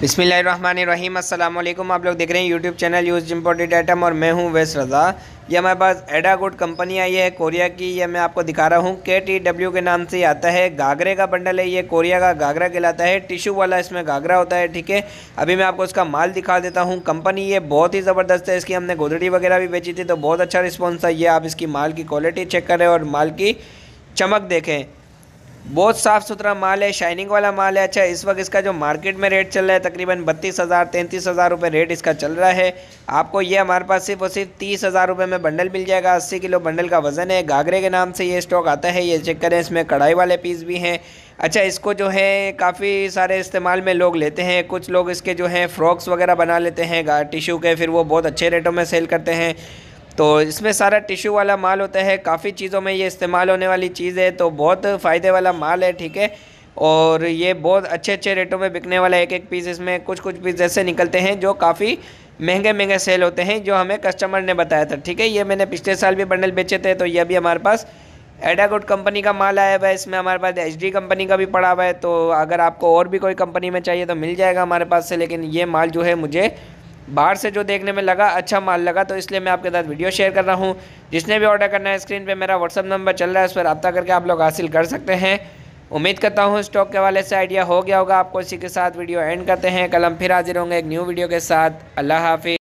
बिसमीम अल्लाम आप लोग देख रहे हैं YouTube channel use imported item और मैं हूं वैस रज़ा ये हमारे पास एडागुड कंपनी आई है कोरिया की यह मैं आपको दिखा रहा हूं के टी डब्ल्यू के नाम से आता है घाघरे का बंडल है ये कोरिया का घाघरा कहलाता है टिशू वाला इसमें घाघरा होता है ठीक है अभी मैं आपको इसका माल दिखा देता हूँ कंपनी ये बहुत ही ज़बरदस्त है इसकी हमने गोदड़ी वगैरह भी बेची थी तो बहुत अच्छा रिस्पॉन्स था ये आप इसकी माल की क्वालिटी चेक करें और माल की चमक देखें बहुत साफ़ सुथरा माल है शाइनिंग वाला माल है अच्छा इस वक्त इसका जो मार्केट में रेट चल रहा है तकरीबन बत्तीस हज़ार तैंतीस हज़ार रुपये रेट इसका चल रहा है आपको ये हमारे पास सिर्फ और सिर्फ तीस हज़ार रुपये में बंडल मिल जाएगा अस्सी किलो बंडल का वज़न है घाघरे के नाम से ये स्टॉक आता है ये चेक करें इसमें कढ़ाई वाले पीस भी हैं अच्छा इसको जो है काफ़ी सारे इस्तेमाल में लोग लेते हैं कुछ लोग इसके जो हैं फ्रॉक्स वगैरह बना लेते हैं टिशू के फिर वो बहुत अच्छे रेटों में सेल करते हैं तो इसमें सारा टिश्यू वाला माल होता है काफ़ी चीज़ों में ये इस्तेमाल होने वाली चीज़ है तो बहुत फ़ायदे वाला माल है ठीक है और ये बहुत अच्छे अच्छे रेटों में बिकने वाला एक एक पीस इसमें कुछ कुछ पीस ऐसे निकलते हैं जो काफ़ी महंगे महंगे सेल होते हैं जो हमें कस्टमर ने बताया था ठीक है ये मैंने पिछले साल भी बंडल बेचे थे तो ये भी हमारे पास एडागुड कंपनी का माल आया हुआ है इसमें हमारे पास एच कंपनी का भी पड़ा हुआ है तो अगर आपको और भी कोई कंपनी में चाहिए तो मिल जाएगा हमारे पास से लेकिन ये माल जो है मुझे बाहर से जो देखने में लगा अच्छा माल लगा तो इसलिए मैं आपके साथ वीडियो शेयर कर रहा हूँ जिसने भी ऑर्डर करना है स्क्रीन पर मेरा व्हाट्सअप नंबर चल रहा है उस पर रब्ता करके आप लोग हासिल कर सकते हैं उम्मीद करता हूँ स्टॉक के वाले से आइडिया हो गया होगा आपको इसी के साथ वीडियो एंड करते हैं कल हम फिर हाजिर होंगे एक न्यू वीडियो के साथ अल्लाह हाफि